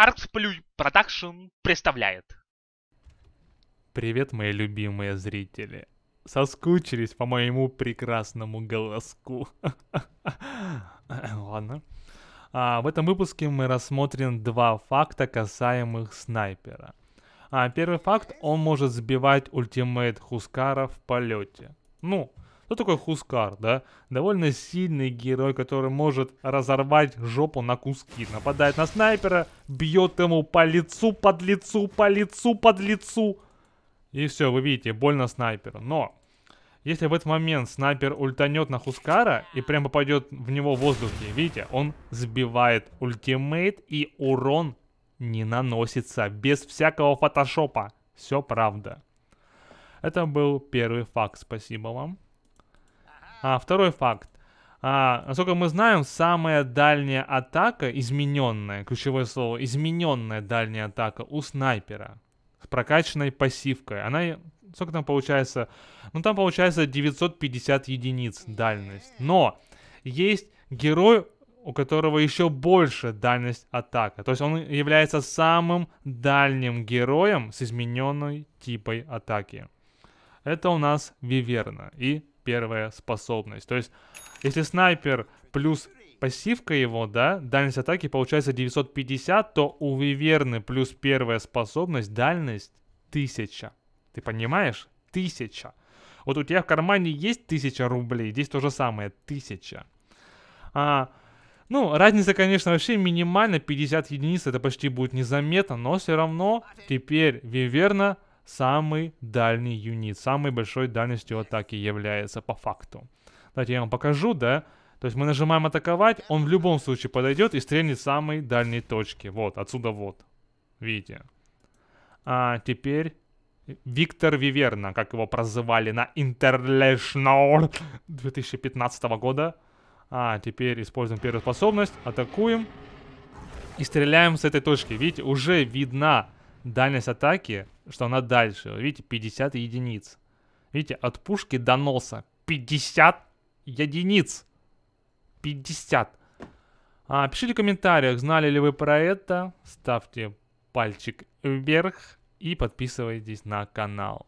Artplay Production представляет. Привет, мои любимые зрители. Соскучились по моему прекрасному голоску. Ладно. А, в этом выпуске мы рассмотрим два факта, касаемых снайпера. А, первый факт, он может сбивать ультимейт Хускара в полете. Ну, кто ну, такой Хускар, да? Довольно сильный герой, который может разорвать жопу на куски. Нападает на снайпера, бьет ему по лицу, под лицу, по лицу, под лицу. И все, вы видите, больно снайперу. Но если в этот момент снайпер ультанет на Хускара и прям попадет в него в воздухе, видите, он сбивает ультимейт и урон не наносится без всякого фотошопа. Все правда. Это был первый факт, спасибо вам. А, второй факт. А, насколько мы знаем, самая дальняя атака, измененная, ключевое слово, измененная дальняя атака у снайпера с прокачанной пассивкой. Она, сколько там получается? Ну, там получается 950 единиц дальность. Но есть герой, у которого еще больше дальность атака. То есть он является самым дальним героем с измененной типой атаки. Это у нас Виверна и первая способность. То есть, если снайпер плюс пассивка его, да, дальность атаки получается 950, то у Виверны плюс первая способность дальность 1000. Ты понимаешь? 1000. Вот у тебя в кармане есть 1000 рублей, здесь то же самое, 1000. А, ну, разница, конечно, вообще минимальна, 50 единиц, это почти будет незаметно, но все равно теперь Виверна самый дальний юнит, самой большой дальностью атаки является по факту. Давайте я вам покажу, да? То есть мы нажимаем атаковать, он в любом случае подойдет и стрельнет самой дальней точки. Вот, отсюда вот. Видите? А теперь Виктор Виверна, как его прозывали на International 2015 года. А, теперь используем первую способность, атакуем и стреляем с этой точки. Видите, уже видна дальность атаки, что она дальше. Видите, 50 единиц. Видите, от пушки до носа 50 единиц. 50. А, пишите в комментариях, знали ли вы про это. Ставьте пальчик вверх и подписывайтесь на канал.